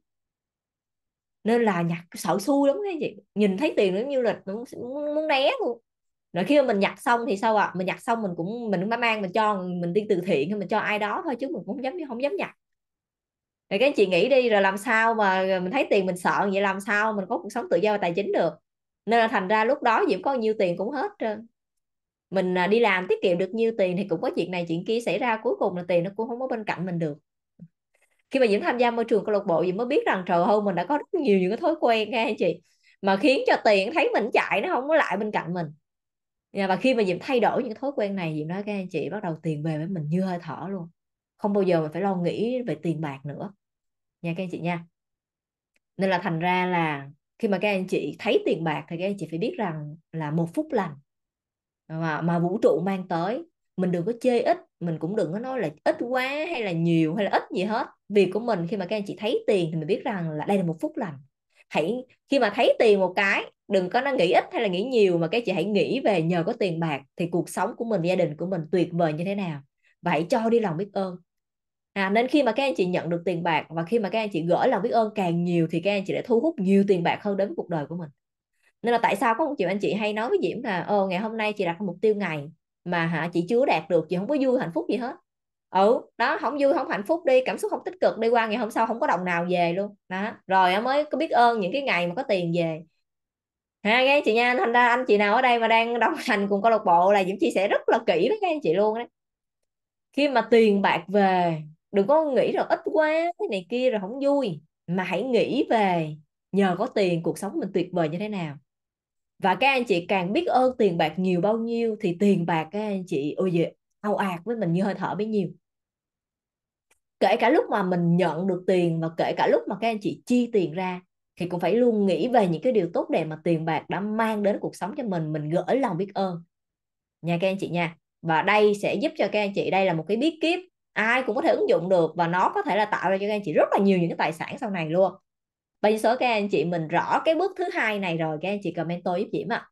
nên là nhặt sợ xui lắm cái gì nhìn thấy tiền nó như là muốn, muốn né luôn rồi khi mà mình nhặt xong thì sao ạ à? mình nhặt xong mình cũng mình cũng mang mình cho mình đi từ thiện hay mình cho ai đó thôi chứ mình cũng không dám không dám nhặt rồi các anh chị nghĩ đi rồi làm sao mà mình thấy tiền mình sợ vậy làm sao mình có cuộc sống tự do và tài chính được nên là thành ra lúc đó diễm có nhiêu tiền cũng hết trơn mình à, đi làm tiết kiệm được nhiêu tiền thì cũng có chuyện này chuyện kia xảy ra cuối cùng là tiền nó cũng không có bên cạnh mình được khi mà Diễm tham gia môi trường câu lạc bộ thì mới biết rằng trời ơi mình đã có rất nhiều những cái thói quen nghe anh chị mà khiến cho tiền thấy mình chạy nó không có lại bên cạnh mình dạ, và khi mà Diễm thay đổi những thói quen này Diễm nói các anh chị bắt đầu tiền về với mình như hơi thở luôn không bao giờ mình phải lo nghĩ về tiền bạc nữa nha các anh chị nha nên là thành ra là khi mà các anh chị thấy tiền bạc thì các anh chị phải biết rằng là một phút lành mà, mà vũ trụ mang tới mình đừng có chê ít mình cũng đừng có nói là ít quá hay là nhiều hay là ít gì hết việc của mình khi mà các anh chị thấy tiền thì mình biết rằng là đây là một phút lành hãy khi mà thấy tiền một cái đừng có nó nghĩ ít hay là nghĩ nhiều mà các chị hãy nghĩ về nhờ có tiền bạc thì cuộc sống của mình gia đình của mình tuyệt vời như thế nào và hãy cho đi lòng biết ơn à, nên khi mà các anh chị nhận được tiền bạc và khi mà các anh chị gửi lòng biết ơn càng nhiều thì các anh chị đã thu hút nhiều tiền bạc hơn đến cuộc đời của mình nên là tại sao có một chuyện anh chị hay nói với Diễm là ô ờ, ngày hôm nay chị đặt mục tiêu ngày mà hả chị chưa đạt được chị không có vui hạnh phúc gì hết ừ đó không vui không hạnh phúc đi cảm xúc không tích cực đi qua ngày hôm sau không có đồng nào về luôn đó rồi mới có biết ơn những cái ngày mà có tiền về ha nghe chị nha thành ra anh chị nào ở đây mà đang đồng hành cùng câu lạc bộ là diễm chia sẻ rất là kỹ với các anh chị luôn đấy khi mà tiền bạc về đừng có nghĩ rồi ít quá cái này kia rồi không vui mà hãy nghĩ về nhờ có tiền cuộc sống mình tuyệt vời như thế nào và các anh chị càng biết ơn tiền bạc nhiều bao nhiêu thì tiền bạc các anh chị ôi dè âu ạt với mình như hơi thở bấy nhiêu kể cả lúc mà mình nhận được tiền và kể cả lúc mà các anh chị chi tiền ra thì cũng phải luôn nghĩ về những cái điều tốt đẹp mà tiền bạc đã mang đến cuộc sống cho mình mình gửi lòng biết ơn nha các anh chị nha và đây sẽ giúp cho các anh chị đây là một cái bí kíp ai cũng có thể ứng dụng được và nó có thể là tạo ra cho các anh chị rất là nhiều những cái tài sản sau này luôn bây số các anh chị mình rõ cái bước thứ hai này rồi các anh chị comment tôi giúp Diễm ạ à.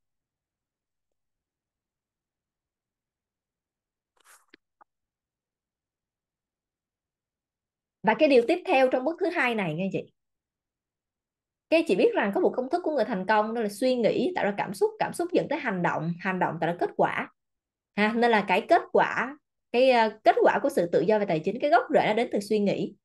và cái điều tiếp theo trong bước thứ hai này nghe chị các chị biết rằng có một công thức của người thành công đó là suy nghĩ tạo ra cảm xúc cảm xúc dẫn tới hành động hành động tạo ra kết quả ha nên là cái kết quả cái ờ, kết quả của sự tự do về tài chính cái gốc rễ nó đến từ suy nghĩ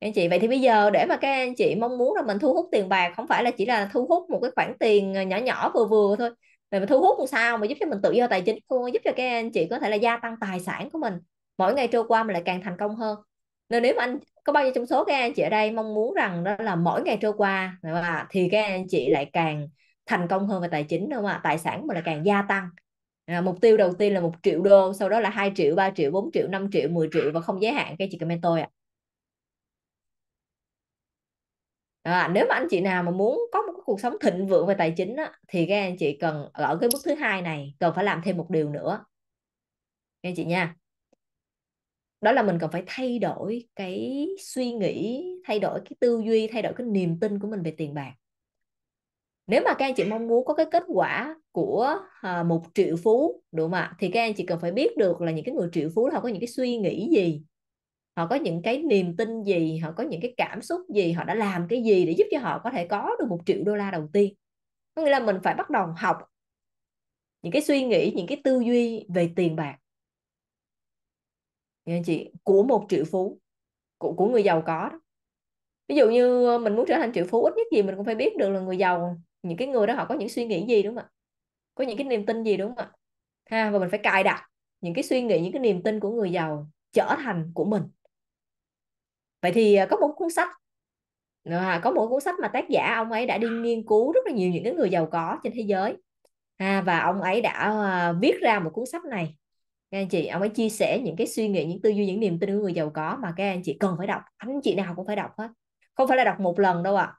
anh chị vậy thì bây giờ để mà các anh chị mong muốn là mình thu hút tiền bạc không phải là chỉ là thu hút một cái khoản tiền ờ, nhỏ nhỏ vừa vừa thôi mà thu hút làm sao mà giúp cho mình tự do tài chính luôn giúp cho các anh chị có thể là gia tăng tài sản của mình mỗi ngày trôi qua mình lại càng thành công hơn nên nếu mà anh có bao nhiêu trong số các anh chị ở đây mong muốn rằng đó là mỗi ngày trôi qua mà thì các anh chị lại càng thành công hơn về tài chính đúng không ạ tài sản mình lại càng gia tăng à, mục tiêu đầu tiên là một triệu đô sau đó là 2 triệu 3 triệu 4 triệu 5 triệu 10 triệu và không giới hạn các chị comment tôi ạ à. à, nếu mà anh chị nào mà muốn có một cuộc sống thịnh vượng về tài chính á, thì các anh chị cần ở cái bước thứ hai này cần phải làm thêm một điều nữa nghe chị nha đó là mình cần phải thay đổi cái suy nghĩ thay đổi cái tư duy thay đổi cái niềm tin của mình về tiền bạc nếu mà các anh chị mong muốn có cái kết quả của ờ, một triệu phú đúng không ạ thì các anh chị cần phải biết được là những cái người triệu phú họ có những cái suy nghĩ gì họ có những cái niềm tin gì họ có những cái cảm xúc gì họ đã làm cái gì để giúp cho họ có thể có được một triệu đô la đầu tiên có nghĩa là mình phải bắt đầu học những cái suy nghĩ những cái tư duy về tiền bạc nghe chị của một triệu phú của, của người giàu có đó. ví dụ như ờ, mình muốn trở thành triệu phú ít nhất gì mình cũng phải biết được là người giàu những cái người đó họ có những suy nghĩ gì đúng không ạ có những cái niềm tin gì đúng không ạ ha và mình phải cài đặt những cái suy nghĩ những cái niềm tin của người giàu trở thành của mình vậy thì à, có một cuốn sách ờ, à, có một cuốn sách mà tác giả ông ấy đã đi nghiên cứu rất là nhiều những cái người giàu có trên thế giới à, và ông ấy đã à, viết ra một cuốn sách này các anh chị ông ấy chia sẻ những cái suy nghĩ những tư duy những niềm tin của người giàu có mà các anh chị cần phải đọc anh chị nào cũng phải đọc hết không phải là đọc một lần đâu ạ à.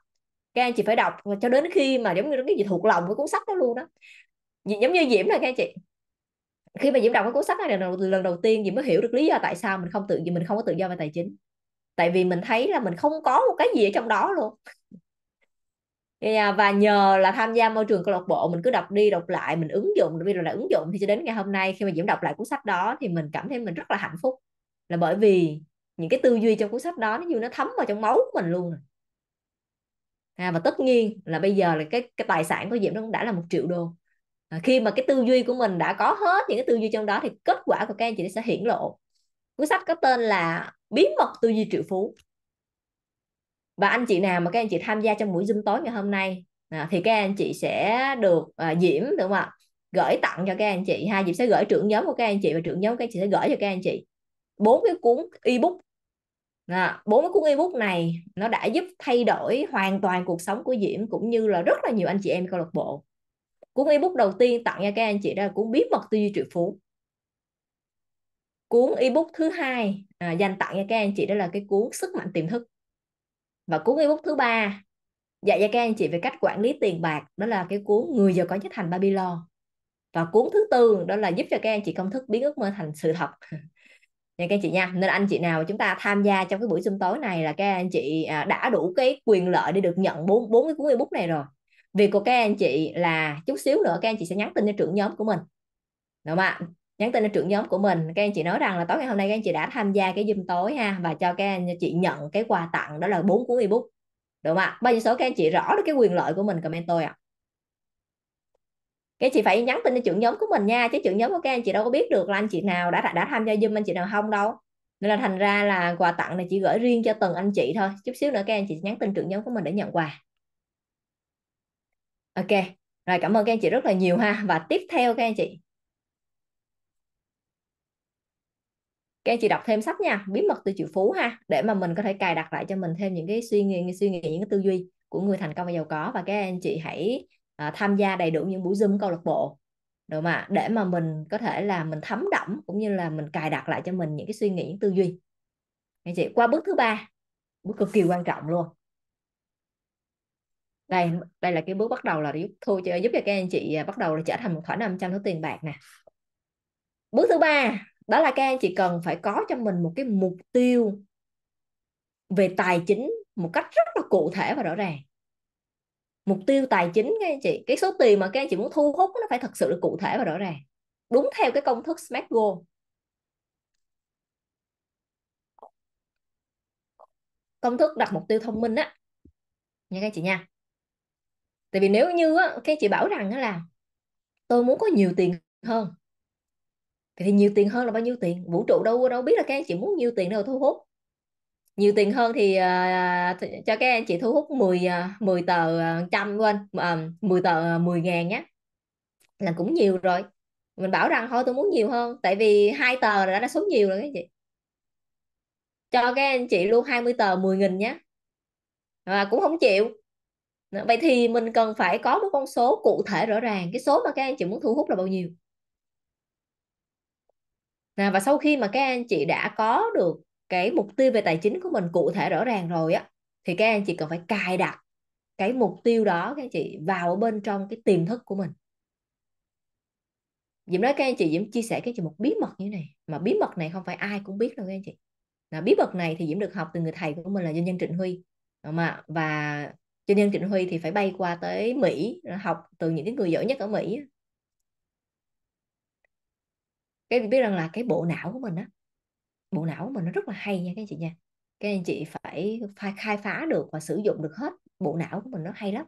các anh chị phải đọc cho đến khi mà giống như cái gì thuộc lòng cái cuốn sách đó luôn đó giống như diễm là các anh chị khi mà diễm đọc cái cuốn sách này lần đầu, lần đầu tiên diễm mới hiểu được lý do tại sao mình không tự mình không có tự do về tài chính tại vì mình thấy là mình không có một cái gì ở trong đó luôn à, và nhờ là tham gia môi trường câu lạc bộ mình cứ đọc đi đọc lại mình ứng dụng bây giờ lại ứng dụng thì cho đến ngày hôm nay khi mà Diễm đọc lại cuốn sách đó thì mình cảm thấy mình rất là hạnh phúc là bởi vì những cái tư duy trong cuốn sách đó nó như nó thấm vào trong máu của mình luôn rồi à. à, và tất nhiên là bây giờ là cái cái tài sản của Diễm nó cũng đã là một triệu đô à, khi mà cái tư duy của mình đã có hết những cái tư duy trong đó thì kết quả của các anh chị sẽ hiển lộ cuốn sách có tên là bí mật tư duy triệu phú và anh chị nào mà các anh chị tham gia trong buổi zoom tối ngày hôm nay à, thì các anh chị sẽ được à, diễm đúng không ạ gửi tặng cho các anh chị hai diễm sẽ gửi trưởng nhóm của các anh chị và trưởng nhóm các anh chị sẽ gửi cho các anh chị bốn cái cuốn ebook à, bốn cái cuốn ebook này nó đã giúp thay đổi hoàn toàn cuộc sống của diễm cũng như là rất là nhiều anh chị em câu lạc bộ cuốn ebook đầu tiên tặng cho các anh chị đó là cuốn bí mật tư duy triệu phú cuốn ebook thứ hai à, dành tặng cho các anh chị đó là cái cuốn sức mạnh tiềm thức và cuốn ebook thứ ba dạy cho các anh chị về cách quản lý tiền bạc đó là cái cuốn người giàu có nhất thành Babylon và cuốn thứ tư đó là giúp cho các anh chị công thức biến ước mơ thành sự thật nha các anh chị nha nên anh chị nào chúng ta tham gia trong cái buổi zoom tối này là các anh chị à, đã đủ cái quyền lợi để được nhận bốn bốn cái cuốn ebook này rồi việc của các anh chị là chút xíu nữa các anh chị sẽ nhắn tin cho trưởng nhóm của mình đúng không ạ nhắn tin ở trưởng nhóm của mình các anh chị nói rằng là tối ngày hôm nay các anh chị đã tham gia cái zoom tối ha và cho các anh chị nhận cái quà tặng đó là bốn cuốn ebook đúng không ạ bao nhiêu số các anh chị rõ được cái quyền lợi của mình comment tôi ạ à? các chị phải nhắn tin cho trưởng nhóm của mình nha chứ trưởng nhóm của các anh chị đâu có biết được là anh chị nào đã đã tham gia zoom anh chị nào không đâu nên là thành ra là quà tặng này chỉ gửi riêng cho từng anh chị thôi chút xíu nữa các anh chị nhắn tin trưởng nhóm của mình để nhận quà ok rồi cảm ơn các anh chị rất là nhiều ha và tiếp theo các anh chị các anh chị đọc thêm sách nha bí mật từ triệu phú ha để mà mình có thể cài đặt lại cho mình thêm những cái suy nghĩ suy nghĩ những cái tư duy của người thành công và giàu có và các anh chị hãy uh, tham gia đầy đủ những buổi zoom câu lạc bộ được mà để mà mình có thể là mình thấm đẫm cũng như là mình cài đặt lại cho mình những cái suy nghĩ những tư duy anh chị qua bước thứ ba bước cực kỳ quan trọng luôn đây đây là cái bước bắt đầu là giúp thôi giúp cho các anh chị à, bắt đầu là trở thành một khoản năng trăm số tiền bạc nè bước thứ ba đó là các anh chị cần phải có cho mình một cái mục tiêu về tài chính một cách rất là cụ thể và rõ ràng mục tiêu tài chính các anh chị cái số tiền mà các anh chị muốn thu hút nó phải thật sự là cụ thể và rõ ràng đúng theo cái công thức SMART goal công thức đặt mục tiêu thông minh á nha các anh chị nha tại vì nếu như á, các anh chị bảo rằng đó là tôi muốn có nhiều tiền hơn vậy thì nhiều tiền hơn là bao nhiêu tiền vũ trụ đâu có đâu biết là các anh chị muốn nhiều tiền đâu thu hút nhiều tiền hơn thì uh, cho các anh chị thu hút 10 uh, 10 tờ uh, trăm quên uh, 10 tờ uh, à, 10 ngàn nhé là cũng nhiều rồi mình bảo rằng thôi tôi muốn nhiều hơn tại vì hai tờ đã là số nhiều rồi các anh chị cho các anh chị luôn 20 tờ 10 nghìn nhé và cũng không chịu vậy thì mình cần phải có một con số cụ thể rõ ràng cái số mà các anh chị muốn thu hút là bao nhiêu à, và sau khi mà các anh chị đã có được cái mục tiêu về tài chính của mình cụ thể rõ ràng rồi á thì các anh chị cần phải cài đặt cái mục tiêu đó các anh chị vào ở bên trong cái tiềm thức của mình Diễm nói các anh chị Diễm chia sẻ các anh chị một bí mật như này mà bí mật này không phải ai cũng biết đâu các anh chị là bí mật này thì Diễm được học từ người thầy của mình là doanh nhân Trịnh Huy ờ, mà và doanh nhân Trịnh Huy thì phải bay qua tới Mỹ học từ những cái người giỏi nhất ở Mỹ cái anh biết rằng là cái bộ não của mình á bộ não của mình nó rất là hay nha các anh chị nha các anh chị phải, phải khai phá được và sử dụng được hết bộ não của mình nó hay lắm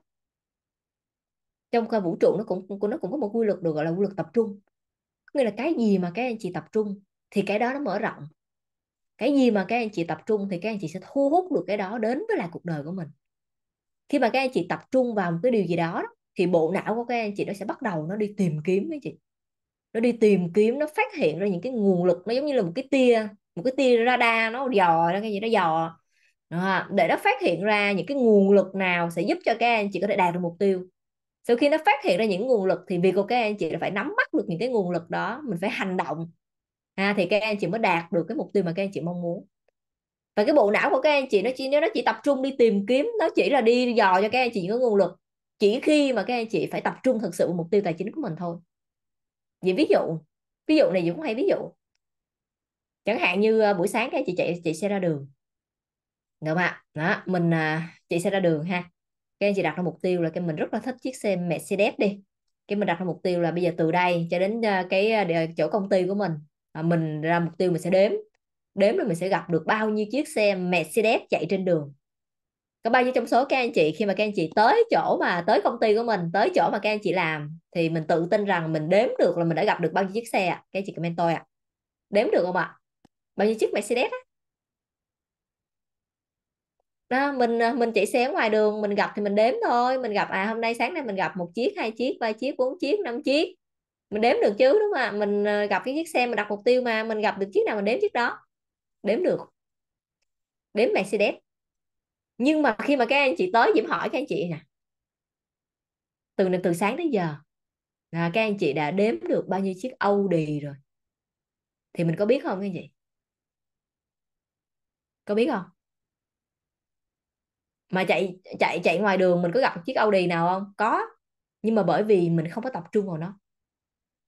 trong cái vũ trụ nó cũng nó cũng có một quy luật được gọi là quy luật tập trung nghĩa là cái gì mà các anh chị tập trung thì cái đó nó mở rộng cái gì mà các anh chị tập trung thì các anh chị sẽ thu hút được cái đó đến với lại cuộc đời của mình khi mà các anh chị tập trung vào một cái điều gì đó thì bộ não của các anh chị nó sẽ bắt đầu nó đi tìm kiếm các anh chị nó đi tìm kiếm nó phát hiện ra những cái nguồn lực nó giống như là một cái tia một cái tia radar nó dò nó cái gì nó dò đó, để nó phát hiện ra những cái nguồn lực nào sẽ giúp cho các anh chị có thể đạt được mục tiêu sau khi nó phát hiện ra những nguồn lực thì việc của các anh chị là phải nắm bắt được những cái nguồn lực đó mình phải hành động ha thì các anh chị mới đạt được cái mục tiêu mà các anh chị mong muốn và cái bộ não của các anh chị nó chỉ nó chỉ tập trung đi tìm kiếm nó chỉ là đi dò cho các anh chị những nguồn lực chỉ khi mà các anh chị phải tập trung thực sự vào mục tiêu tài chính của mình thôi vì ví dụ ví dụ này dũng hay ví dụ chẳng hạn như ờ, buổi sáng cái chị chạy chị xe ra đường được ạ đó mình à, chị xe ra đường ha cái chị đặt ra mục tiêu là cái mình rất là thích chiếc xe Mercedes đi cái mình đặt ra mục tiêu là bây giờ từ đây cho đến ờ, cái ờ, chỗ công ty của mình mình ra mục tiêu mình sẽ đếm đếm là mình sẽ gặp được bao nhiêu chiếc xe Mercedes chạy trên đường có bao nhiêu trong số các anh chị khi mà các anh chị tới chỗ mà tới công ty của mình tới chỗ mà các anh chị làm thì mình tự tin rằng mình đếm được là mình đã gặp được bao nhiêu chiếc xe ạ các anh chị comment tôi ạ à. đếm được không ạ à? bao nhiêu chiếc Mercedes á đó, mình à, mình chạy xe ngoài đường mình gặp thì mình đếm thôi mình gặp à hôm nay sáng nay mình gặp một chiếc hai chiếc ba chiếc bốn chiếc năm chiếc mình đếm được chứ đúng không ạ mình à, gặp cái chiếc xe mình đặt mục tiêu mà mình gặp được chiếc nào mình đếm chiếc đó đếm được đếm Mercedes nhưng mà khi mà các anh chị tới diễm hỏi các anh chị nè từ từ sáng đến giờ à, các anh chị đã đếm được bao nhiêu chiếc âu đì rồi thì mình có biết không các anh chị có biết không mà chạy chạy chạy ngoài đường mình có gặp chiếc âu đì nào không có nhưng mà bởi vì mình không có tập trung vào nó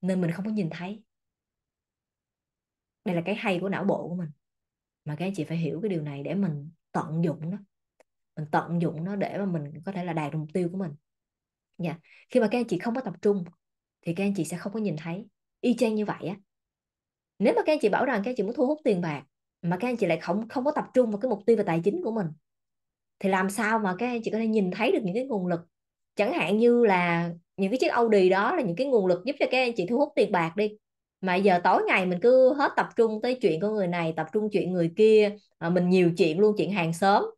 nên mình không có nhìn thấy đây là cái hay của não bộ của mình mà các anh chị phải hiểu cái điều này để mình tận dụng nó mình tận dụng nó để mà mình có thể là đạt được mục tiêu của mình nha dạ. yeah. khi mà các anh chị không có tập trung thì các anh chị sẽ không có nhìn thấy y chang như vậy á nếu mà các anh chị bảo rằng các anh chị muốn thu hút tiền bạc mà các anh chị lại không không có tập trung vào cái mục tiêu về tài chính của mình thì làm sao mà các anh chị có thể nhìn thấy được những cái nguồn lực chẳng hạn như là những cái chiếc Audi đó là những cái nguồn lực giúp cho các anh chị thu hút tiền bạc đi mà giờ tối ngày mình cứ hết tập trung tới chuyện của người này tập trung chuyện người kia ờ, mình nhiều chuyện luôn chuyện hàng xóm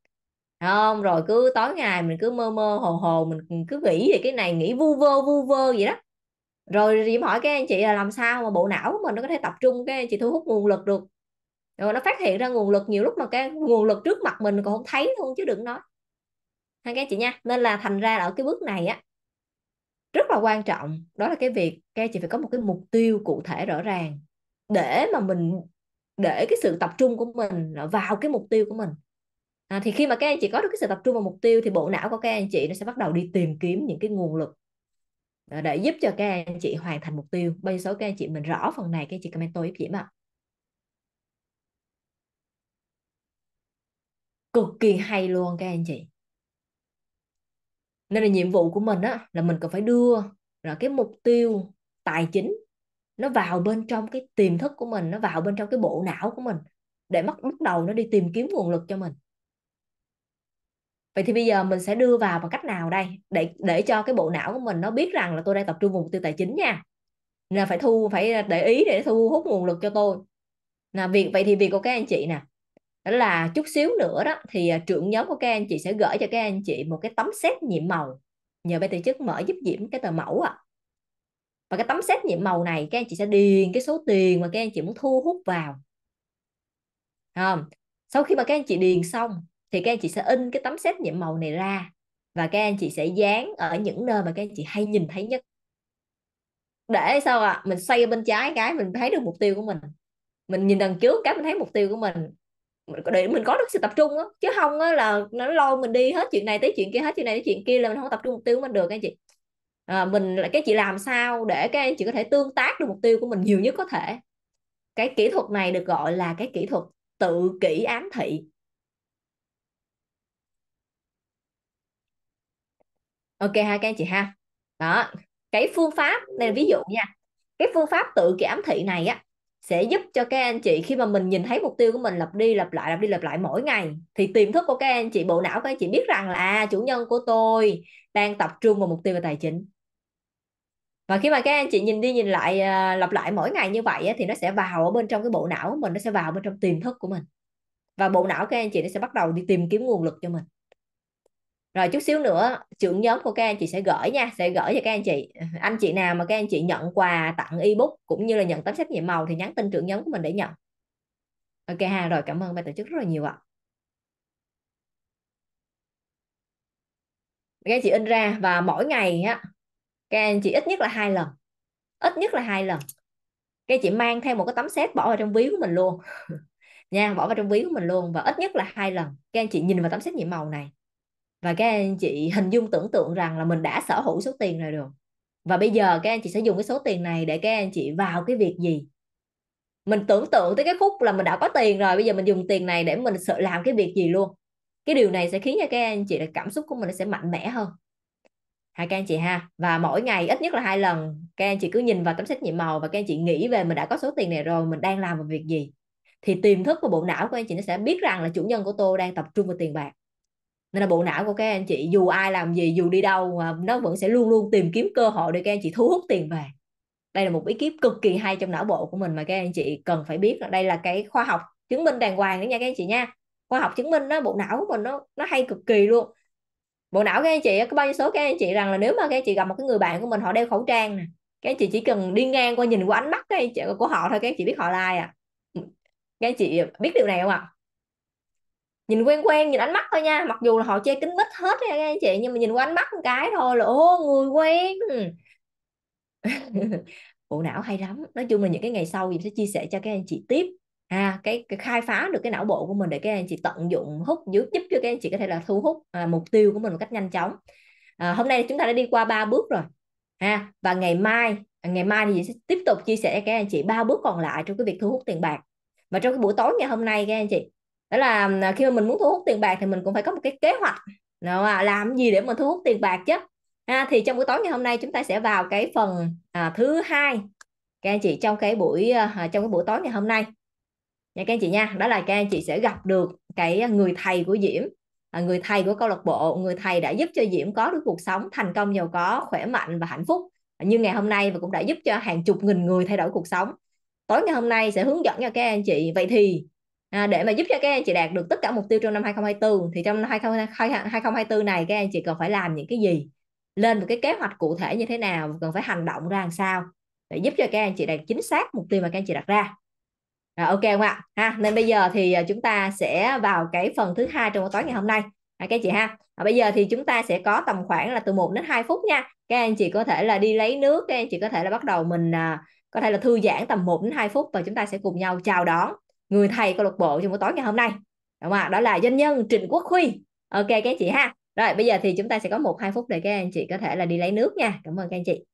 không rồi cứ tối ngày mình cứ mơ mơ hồ hồ mình cứ nghĩ về cái này nghĩ vu vơ vu vơ vậy đó rồi Diễm hỏi các anh chị là làm sao mà bộ não của mình nó có thể tập trung các anh chị thu hút nguồn lực được rồi nó phát hiện ra nguồn lực nhiều lúc mà cái nguồn lực trước mặt mình còn không thấy luôn chứ đừng nói hai các chị nha nên là thành ra là ở cái bước này á rất là quan trọng đó là cái việc các chị phải có một cái mục tiêu cụ thể rõ ràng để mà mình để cái sự tập trung của mình vào cái mục tiêu của mình à, thì khi mà các anh chị có được cái sự tập trung vào mục tiêu thì bộ não của các anh chị nó sẽ bắt đầu đi tìm kiếm những cái nguồn lực à, để giúp cho các anh chị hoàn thành mục tiêu bây số các anh chị mình rõ phần này các anh chị comment tôi giúp Diễm ạ cực kỳ hay luôn các anh chị nên là nhiệm vụ của mình á là mình cần phải đưa là cái mục tiêu tài chính nó vào bên trong cái tiềm thức của mình nó vào bên trong cái bộ não của mình để bắt bắt đầu nó đi tìm kiếm nguồn lực cho mình vậy thì bây giờ mình sẽ đưa vào bằng cách nào đây để để cho cái bộ não của mình nó biết rằng là tôi đang tập trung vào mục tiêu tài chính nha là phải thu phải để ý để thu hút nguồn lực cho tôi là việc vậy thì việc của các anh chị nè đó là chút xíu nữa đó thì à, trưởng nhóm của các anh chị sẽ gửi cho các anh chị một cái tấm xét nhiệm màu nhờ ban tổ chức mở giúp diễm cái tờ mẫu ạ à. và cái tấm xét nhiệm màu này các anh chị sẽ điền cái số tiền mà các anh chị muốn thu hút vào không sau khi mà các anh chị điền xong thì các anh chị sẽ in cái tấm xét nghiệm màu này ra và các anh chị sẽ dán ở những nơi mà các anh chị hay nhìn thấy nhất để sao ạ à? mình xoay bên trái cái mình thấy được mục tiêu của mình mình nhìn đằng trước cái mình thấy mục tiêu của mình để mình có được sự tập trung á chứ không á là nó lôi mình đi hết chuyện này tới chuyện kia hết chuyện này tới chuyện kia là mình không tập trung mục tiêu của mình được các anh chị à, mình là các chị làm sao để các anh chị có thể tương tác được mục tiêu của mình nhiều nhất có thể cái kỹ thuật này được gọi là cái kỹ thuật tự kỷ ám thị ok ha các anh chị ha đó cái phương pháp này là ví dụ nha cái phương pháp tự cảm thị này á sẽ giúp cho các anh chị khi mà mình nhìn thấy mục tiêu của mình lặp đi lặp lại lặp đi lặp lại mỗi ngày thì tiềm thức của các anh chị bộ não các anh chị biết rằng là à, chủ nhân của tôi đang tập trung vào mục tiêu về tài chính và khi mà các anh chị nhìn đi nhìn lại à, lặp lại mỗi ngày như vậy á, thì nó sẽ vào ở bên trong cái bộ não của mình nó sẽ vào bên trong tiềm thức của mình và bộ não các anh chị nó sẽ bắt đầu đi tìm kiếm nguồn lực cho mình rồi chút xíu nữa trưởng nhóm của các anh chị sẽ gửi nha sẽ gửi cho các anh chị anh chị nào mà các anh chị nhận quà tặng ebook cũng như là nhận tấm xét nghiệm màu thì nhắn tin trưởng nhóm của mình để nhận ok ha rồi cảm ơn ban tổ chức rất là nhiều ạ các anh chị in ra và mỗi ngày á các anh chị ít nhất là hai lần ít nhất là hai lần các anh chị mang theo một cái tấm xét bỏ vào trong ví của mình luôn nha bỏ vào trong ví của mình luôn và ít nhất là hai lần các anh chị nhìn vào tấm xét nhiệm màu này và các anh chị hình dung tưởng tượng rằng là mình đã sở hữu số tiền rồi được và bây giờ các anh chị sẽ dùng cái số tiền này để các anh chị vào cái việc gì mình tưởng tượng tới cái khúc là mình đã có tiền rồi bây giờ mình dùng tiền này để mình sợ làm cái việc gì luôn cái điều này sẽ khiến cho các anh chị là cảm xúc của mình sẽ mạnh mẽ hơn hai các anh chị ha và mỗi ngày ít nhất là hai lần các anh chị cứ nhìn vào tấm sách nhiệm màu và các anh chị nghĩ về mình đã có số tiền này rồi mình đang làm một việc gì thì tiềm thức của bộ não của anh chị nó sẽ biết rằng là chủ nhân của tôi đang tập trung vào tiền bạc nên là bộ não của các anh chị dù ai làm gì dù đi đâu mà nó vẫn sẽ luôn luôn tìm kiếm cơ hội để các anh chị thu hút tiền về đây là một bí kíp cực kỳ hay trong não bộ của mình mà các anh chị cần phải biết là đây là cái khoa học chứng minh đàng hoàng đấy nha các anh chị nha khoa học chứng minh nó bộ não của mình nó nó hay cực kỳ luôn bộ não các anh chị có bao nhiêu số các anh chị rằng là nếu mà các anh chị gặp một cái người bạn của mình họ đeo khẩu trang nè các anh chị chỉ cần đi ngang qua nhìn qua ánh mắt các anh chị của họ thôi các anh chị biết họ là ai à các anh chị biết điều này không ạ à? nhìn quen quen nhìn ánh mắt thôi nha mặc dù là họ che kính mít hết nha các anh chị nhưng mà nhìn qua ánh mắt một cái thôi là ô người quen bộ não hay lắm nói chung là những cái ngày sau mình sẽ chia sẻ cho các anh chị tiếp à cái, cái khai phá được cái não bộ của mình để các anh chị tận dụng hút giúp giúp cho các anh chị có thể là thu hút à, mục tiêu của mình một cách nhanh chóng à, hôm nay chúng ta đã đi qua ba bước rồi ha và ngày mai à, ngày mai thì sẽ tiếp tục chia sẻ các anh chị ba bước còn lại trong cái việc thu hút tiền bạc và trong cái buổi tối ngày hôm nay các anh chị đó là à, khi mà mình muốn thu hút tiền bạc thì mình cũng phải có một cái kế hoạch đúng làm gì để mà thu hút tiền bạc chứ à, thì trong buổi tối ngày hôm nay chúng ta sẽ vào cái phần à, thứ hai các anh chị trong cái buổi à, à, trong cái buổi tối ngày hôm nay nha các anh chị nha đó là các anh chị sẽ gặp được cái người thầy của diễm à, người thầy của câu lạc bộ người thầy đã giúp cho diễm có được cuộc sống thành công giàu có khỏe mạnh và hạnh phúc à, như ngày hôm nay và cũng đã giúp cho hàng chục nghìn người thay đổi cuộc sống tối ngày hôm nay sẽ hướng dẫn cho các anh chị vậy thì À, để mà giúp cho các anh chị đạt được tất cả mục tiêu trong năm 2024 thì trong 2024 này các anh chị cần phải làm những cái gì lên một cái kế hoạch cụ thể như thế nào cần phải hành động ra làm sao để giúp cho các anh chị đạt chính xác mục tiêu mà các anh chị đặt ra à, ok không ạ ha nên bây giờ thì à, chúng ta sẽ vào cái phần thứ hai trong buổi tối ngày hôm nay à, các chị ha à, bây giờ thì chúng ta sẽ có tầm khoảng là từ 1 đến 2 phút nha các anh chị có thể là đi lấy nước các anh chị có thể là bắt đầu mình à, có thể là thư giãn tầm 1 đến 2 phút và chúng ta sẽ cùng nhau chào đón người thầy câu lạc bộ trong buổi tối ngày hôm nay đúng không ạ đó là doanh nhân Trịnh Quốc Huy ok các anh chị ha rồi bây giờ thì chúng ta sẽ có một hai phút để các anh chị có thể là đi lấy nước nha cảm ơn các anh chị